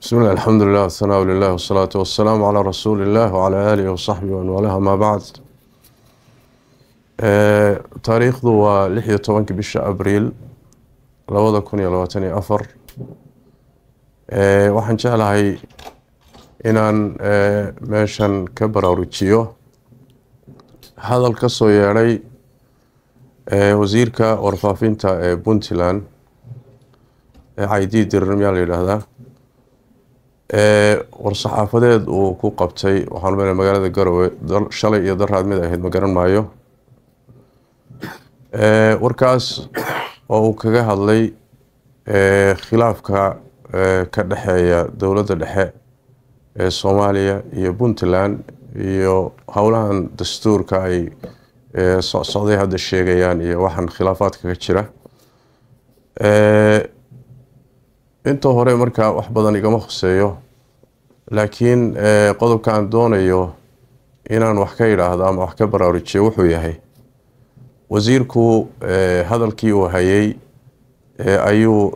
bismillahi alxamdulilah wasanaa lilah wasalaatu wasalaamu calaa rasuuli illah wacalaa aalihi wasaxbihi wanwalaah amaa bacd eh, taariikhdu waa lix iyo tobanka bisha abriil labada kun iyo labaatan iyo afar eh, waxaan jeclahay inaan eh, meeshan ka baraarujiyo hadal ka soo yeedhay wasiirka warfaafinta ee puntland ee caydiidirn miyaa la yidhaahdaa war-saxaafadeed uu ku qabtay waxaan u maleynaa magaalada garowe shalay iyo daraad mid ahayd ma garan maayo warkaas oo uu kaga hadlay khilaafka ka dhexeeya dowladda dhexe ee soomaaliya iyo puntland iyo howlahan dastuurka ay socsocday hadda sheegayaan iyo waxaan khilaafaadka ka jira inta hore markaa wax badan igama khuseeyo laakiin eh, qodobkaan doonayo inaan wax ka idhaahdo ama wax ka baraarujiyo wuxuu yahay wasiirku eh, hadalkii uu hayay eh, ayuu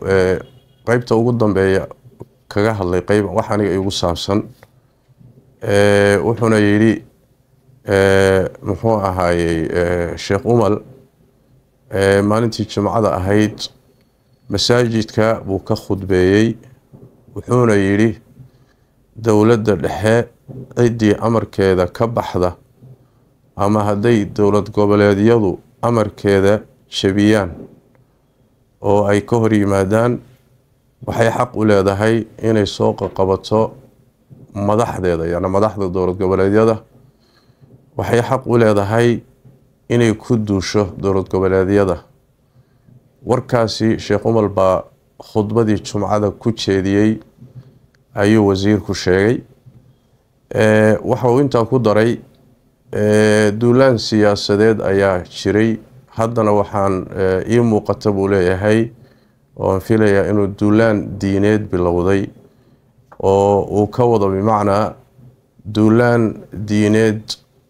qeybta ugu dambeeya kaga hadlay qeyb wax aniga igu saabsan wuxuuna yidhi muxuu ahaayey sheekh umal maalintii jimcada ahayd masaajidka buu ka khudbeeyey wuxuuna yidhi dowladda dhexe ciddii amarkeeda ka baxda ama hadday dowlad goboleedyadu amarkeeda jabiyaan oo ay ka hor yimaadaan waxay xaq u leedahay inay soo qaqabato madaxdeeda yacni madaxda dowlad goboleedyada waxay xaq u leedahay inay ku duusho dowlad goboleedyada warkaasi sheekh umar baa khudbadii jumcada ku jeediyey ayuu wasiirku sheegay waxa uu intaa ku daray duulaan siyaasadeed ayaa jiray haddana waxaan ii muuqata buu leeyahay ooaan filayaa inuu duulaan diineed bilowday oo uu ka wado bimacnaa duulaan diineed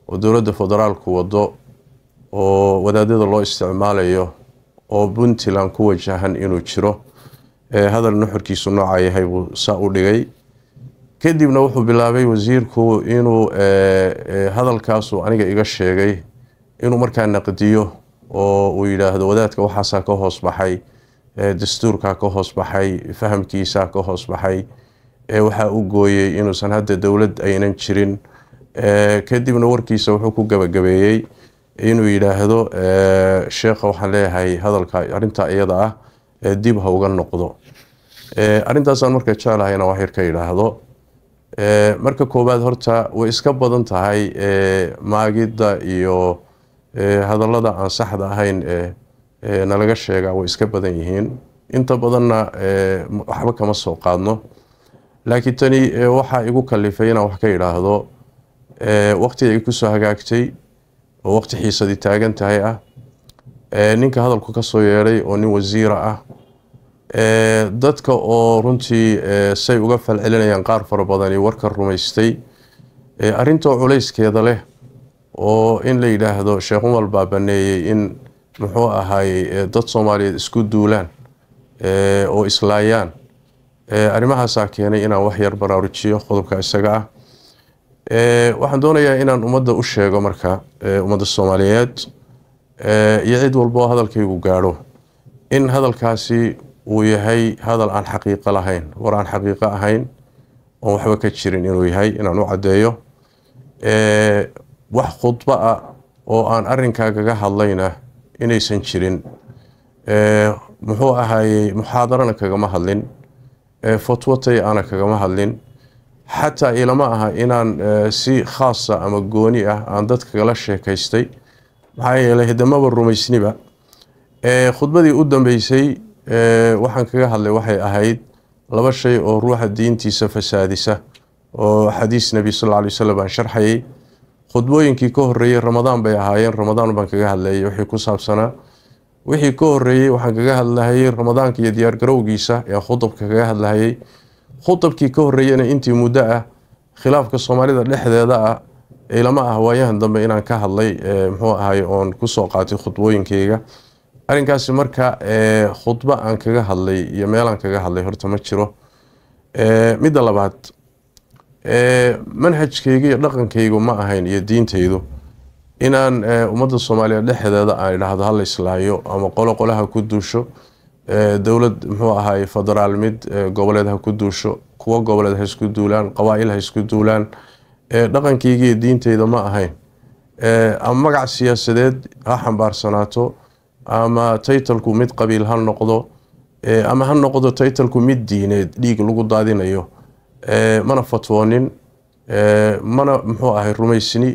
oo dowladda federaalku wado oo wadaadada loo isticmaalayo oo puntland ku wajahan inuu jiro eh, hadal nuxurkiisu noocaa yahay buu saa u dhigay kadibna wuxuu bilaabay wasiirku inuu eh, eh, hadalkaasuu aniga iga sheegay inuu markaa naqdiyo oo uu yidhaahdo wadaadka waxaasaa ka hoos baxay dastuurkaa ka hoos baxay fahamkiisaa ka hoos baxay waxaa u gooyey inuusan hadda dowlad aynan jirin kadibna warkiisa wuxuu ku gabagabeeyey inuu yidhaahdo sheekha waxaan leeyahay hadalka arinta iyada ah dib ha uga noqdo arintaasaan marka jeclahayna wax yar ka yidhaahdo marka koowaad horta way iska badan tahay maagidda iyo hadallada aan saxda ahayn nalaga sheega way iska badan yihiin inta badanna waxba kama soo qaadno laakiin tani waxaa igu kalifay inaan wax ka yidhaahdo waqtigay kusoo hagaagtay oo waqti xiisadii taagan tahay ah ninka hadalku ka soo yeedhay oo nin wasiira ah dadka oo runtii say uga falcelinayaan qaar fara badani warka rumaystay arintoo culayskeeda leh oo in la yidhaahdo sheekh umar baa baneeyey in muxuu ahay dad soomaaliyeed isku duulaan oo islaayaan arrimahaasaa keenay inaan wax yar baraarujiyo qodobka isaga ah Eh, waxaan doonayaa inaan ummadda u sheego marka eh, ummadda soomaaliyeed eh, iyo cid walboo hadalkaygu gaadho in hadalkaasi uu yahay hadal aan xaqiiqo lahayn war aan xaqiiqo ahayn oon waxba ka jirin inuu yahay inaan u caddeeyo wax khudba ah oo aan kaga hadlayna inaysan jirin muxuu ahaayey muxaadarana kagama hadlin fatwatay aana kagama hadlin xataa ilama aha inaan eh, si khaasa ama gooni ah aan dadka kala sheekaystay maxaa yeeley hidamaba rumaysniba eh, khudbadii u dambeysay eh, waxaan kaga hadlay waxay ahayd laba shay oo ruuxa diintiisa fasaadisa oo xadiis nabi sal ly waslm aan sharxayay khudbooyinkii ka horeeyey ramadaan bay ahaayeen ramadaan baan kaga hadlayay wixii ku saabsanaa wixii ka horeeyey waxaan kaga hadlahayay ramadaanka iyo diyaargarowgiisa ee khudubka kaga hadlahayay khutabkii ka horreeyena intii muddo ah khilaafka soomaalida dhexdeeda ah ilama ah waayahan dambe inaan ka hadlay muxuu ahay oon kusoo qaatay khudbooyinkeyga arrinkaasi marka khudbo aan kaga hadlay iyo meelaan kaga hadlay horta ma jiro midda labaad manhajkeyga iyo dhaqankeygu ma ahayn iyo diintaydu inaan ummadda soomaaliya dhexdeeda aan idhaahdo hala islaayo ama qolo qolaha ku duusho dowlad muxuu ahaay federaal mid goboleed ha ku duusho kuwo goboleed ha isku duulaan qabaail ha isku duulaan dhaqankeygaiyo diinteyda ma ahayn ama magac siyaasadeed ha xambaarsanaato ama taytalku mid qabiil ha noqdo ama ha noqdo taytalku mid diineed dhiig lagu daadinayo mana fatwoonin mana muxuu ahay rumaysni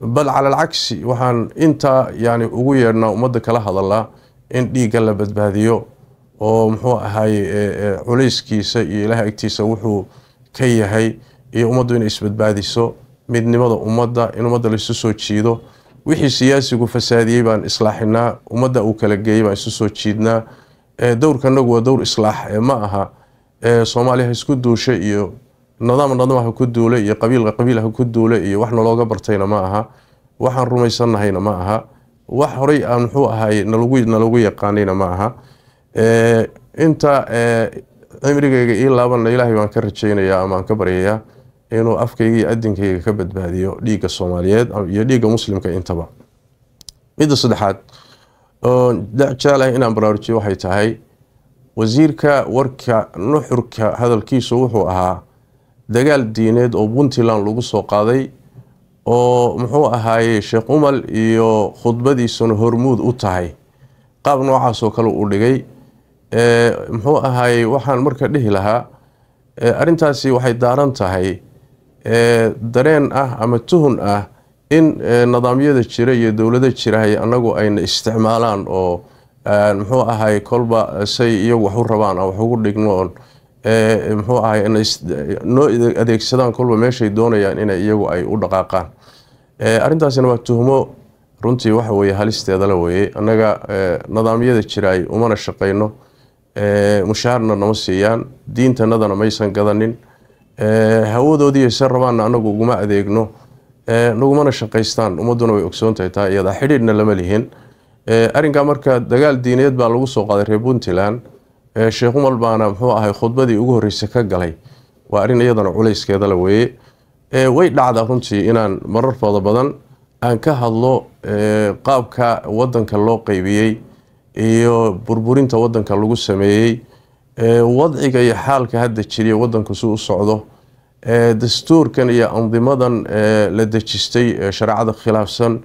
bal cala waxaan intaa yani ugu yeedhnaa ummadda kala hadalaa in dhiigga la badbaadiyo oo muxuu ahaye e, culayskiisa iyo ilaah agtiisa wuxuu ka yahay iyo ummaddu inay isbadbaadiso midnimada ummadda in ummadda laisu soo jiido wixii siyaasigu fasaadiyey baan islaaxinaa ummadda uu kala geeyey baan isu soo jiidnaa e, dowrkanagu waa dowr islaax e, ma aha soomaaliya ha isku duusha iyo nadaam nadaam ha ku duule iyo qabiil qabiil ha ku duule iyo wax nalooga bartayna ma aha waxaan rumaysanahayna ma aha wax horey muxuu ahaye nalagu yaqaanayna ma aha Eh, inta cimrigayga eh, ii laabanna ilaahay baan ka rajaynayaa amaaan ka baryayaa inuu afkayga adinkayga ka badbaadiyo dhiigga soomaaliyeed iyo dhiigga muslimka intaba midda saddexaad oon ah inaan baraarujiyo waxay tahay wasiirka warka nuxurka hadalkiisu wuxuu ahaa dagaal diineed oo puntland lagu soo qaaday oo muxuu ahaayey sheekh umal iyo khudbadiisuna hormuud u tahay qaab noocaasoo kale uu dhigay Eh, muxuu ahay waxaan marka dhihi lahaa eh, arintaasi waxay daaran tahay eh, dareen ah ama tuhun ah in nidaamyada jira iyo dowlada jirahay anagu ayna isticmaalaan oo muxuu ahay kolba say iyagu wax u rabaan wax ugu dhignoon muxuu ahay noo adeegsadaan kolba meeshay doonayaan inay iyagu ay u dhaqaaqaan arintaasina waa tuhmo runtii waxa weeye halisteeda la weeye annaga nidaamyada jira ay umana shaqayno Eh, mushaharna nama siiyaan diintanadana maysan gadanin eh, hawadoodiiy se rabaanna anagu uguma adeegno eh, nagumana shaqaystaan ummaduna way ogsoontahay taa iyada xidhiidhna lama lihin arinkaa marka dagaal diineed baa lagu soo qaaday reer puntland sheekh umar baana muxuu ahay khudbadii ugu horreysay ka galay waa arrin iyadana culayskeedala weeye way dhacdaa runtii inaan marar fooda badan aan ka hadlo qaabka wadanka loo qeybiyey iyo burburinta wadanka lagu sameeyey wadciga iyo xaalka hadda jiriya wadanku si u socdo dastuurkan iyo andimadan la dejistay shareecada khilaafsan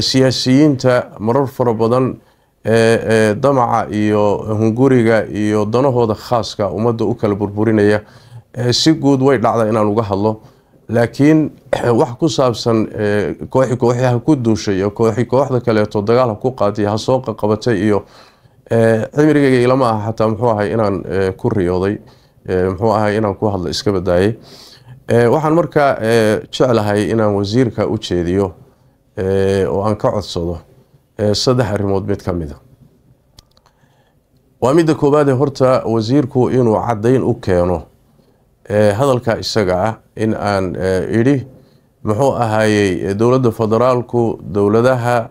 siyaasiyiinta marar fara badan damaca iyo hunguriga iyo danahooda khaaska ummadda u kala burburinaya si guud way dhacda inaan uga hadlo laakiin wax ku saabsan eh, kooxi kooxi ha ah ku duushay iyo kooxi kooxda kaleeto dagaal ha ku qaatay ha soo qaqabatay iyo eh, cimrigayga ilama aha xataa muxuu ahay inaan eh, ku riyooday muxuu ahay inaan ku hadlo iska badaayay waxaan markaa jeclahay inaan wasiirka u jeediyo oo aan ka codsado saddex arrimood mid ka mida waa midda koowaadee horta wasiirku inuu caddayn u keeno hadalka isaga ah in aan idhi muxuu ahaayey dowladda federaalku dowladaha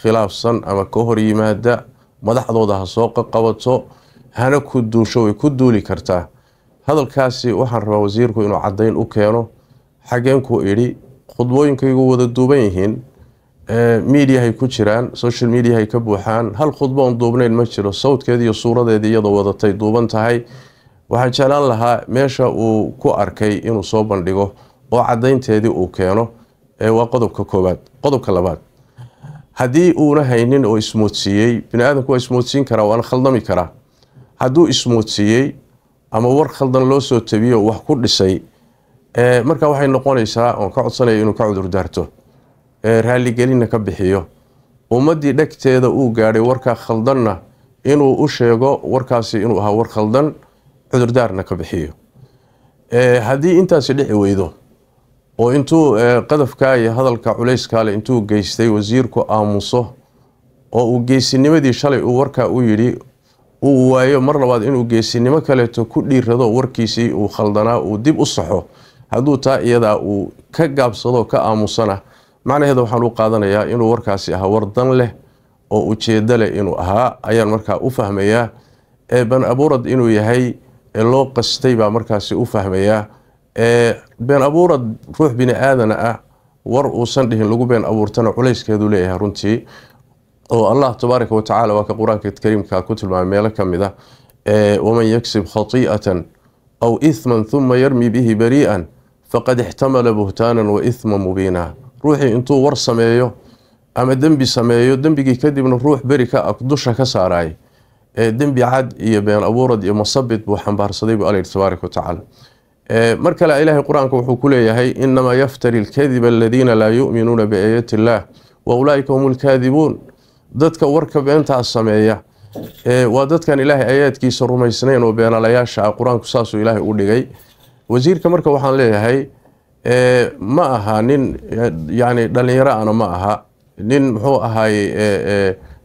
khilaafsan ama ka hor yimaada madaxdooda ha soo qaqabato hana ku duusho way ku duuli kartaa hadalkaasi waxaan rabaa wasiirku inuu caddayn u keeno xageenku idhi khudbooyinkaygu wada duuban yihiin miidiyahay ku jiraan social mediahay ka buuxaan hal khudboon duubnayn ma jiro sawdkeediiyo suuradeedii iyadoo wadatay duuban tahay waxaa jeclaan lahaa meesha uu ku arkay inuu soo bandhigo oo cadaynteedii uu keeno waa qodobka koobaad qodobka labaad haddii uuna haynin oo ismoodsiiyey biniaadanku waa ismoodsiin karaa waana khaldami karaa hadduu ismoodsiiyey ama war khaldan loo soo tabiyo wax ku dhisay marka waxay noqonaysaa oon ka codsanaya inuu ka cudurdaarto raaligelinna ka bixiyo ummaddii dhegteeda uu gaadhay warkaa khaldanna inuu u sheego warkaasi inuu ahaa war khaldan cudurdaarna ka bixiyo eh, haddii intaasi dhici weydo oo intuu eh, qadafka iyo hadalka culayskaaleh intuu geystay wasiirku aamuso oo uu geesinimadii shalay uu warkaa u yidhi uu waayo mar labaad inuu geesinimo kaleeto ku dhiirado warkiisii uu khaldanaa uu dib u saxo hadduu taa iyadaa uu ka gaabsado ka aamusana macnaheeda waxaan u qaadanayaa inuu warkaasi ahaa wardan leh oo ujeedo leh inuu ahaa ayaan markaa u fahmayaa eh, ban abuurad inuu yahay ee loo qastay baa markaasi u fahmayaa been abuura ruux bini aadan ah war uusan dhihin lagu been abuurtana culayskeedu leeyahay runtii oo allah tabaaraka wa tacaala waa ka qur-aanka kariimka ku tilmaamay meelo ka mid ah waman yaksib khatii'atan aw ihman uma yarmi bihi barii'an faqad ixtamala buhtaanan wa ihma mubiina ruuxii intuu war sameeyo ama dembi sameeyo dembigii kadibna ruux beri ka dusha ka saaraay dembi cad iyo been abuurad iyo masabid buu xambaarsaday bu alayidhi tabaaraka watacaala mar kale ilaahay qur-aanka wuxuu ku leeyahay inamaa yaftari alkadiba aladiina laa yu'minuuna biaayati illaah wa ulaa'ika hum alkaadibuun dadka warka beentaa sameeya waa dadkan ilaahay ayaadkiisa rumaysnayn oo beenalayaasha ah qur-aanku saasuu ilaahay u dhigay wasiirka marka waxaan leeyahay ma aha nin yacni dhallinyaro ana ma aha nin muxuu ahaaye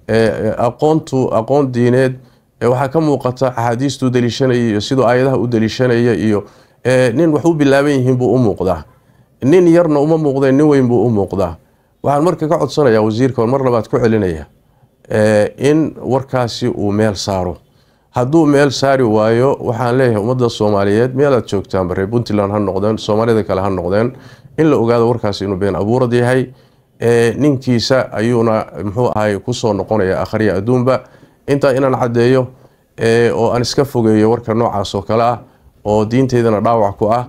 aqoontu aqoon diineed waxaa ka muuqata axaadiistuu deliishanaya iyo siduu aayadaha u deliishanaya iyo nin wax bilaaban yihiin buu u muuqdaa nin yarna uma muuqdeen nin weyn buu u muuqdaa waxaan marka ka codsanayaa wasiirkaon mar labaad ku celinaya in warkaasi uu meel saaro hadduu meel saari waayo waxaan leeyahay ummadda soomaaliyeed meel aad joogtaanba reer puntland ha noqdeen soomaalida kale ha noqdeen in la ogaado warkaasi inuu been abuurad yahay ninkiisa ayuuna muxuu ahay kusoo noqonaya akhriya adduunba intaa inaan caddeeyo oo aan iska fogeeyo warka noocaas oo kale ah oo diinteydana dhaawac ku ah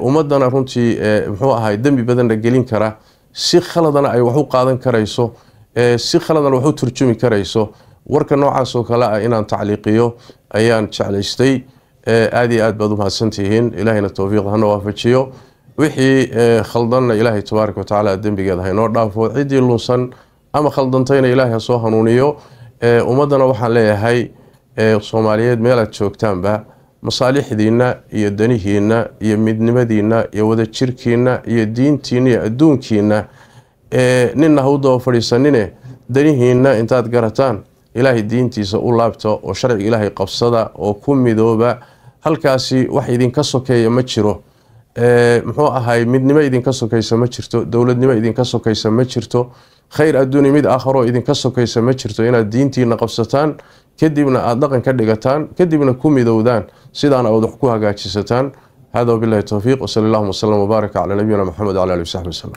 ummadana runtii muxuu ahay dembi badanna gelin kara si khaladana ay wax u qaadan karayso si khaladana wax u turjumi karayso warka noocaas oo kale ah inaan tacliiqiyo ayaan jeclaystay aada iyo aad baad u mahadsantihiin ilaahayna towfiiq hana waafajiyo wixii eh, khaldanna ilaahay tabaaraka watacaala dembigeeda ha inoo dhaafo ciddii lunsan ama khaldantayna ilaahay ha soo hanuuniyo eh, ummaddana waxaan leeyahay eh, soomaaliyeed meelaad joogtaanba masaalixdiinna iyo danihiinna iyo midnimadiinna iyo wadajirkiinna iyo diintiinna iyo adduunkiinna ninna ha u fadhiisanine danihiinna intaad garataan ilaahay diintiisa u laabta oo sharciga ilaahay qabsada oo ku midooba halkaasi wax idinka sokeeya ma jiro muxuu ahay midnimo idinka sokaysa ma jirto dowladnimo idinka sokaysa ma jirto khayr adduuni mid aakharoo idinka sokaysa ma jirto inaad diintiina qabsataan kadibna aada dhaqan ka dhigataan kadibna ku midowdaan sidaana aad wax ku hagaajisataan hada wabilahi towfiiq wsal allahuma wslm wbaarak calaa nabiyina maxamed wcala ali wasaxbi saxbi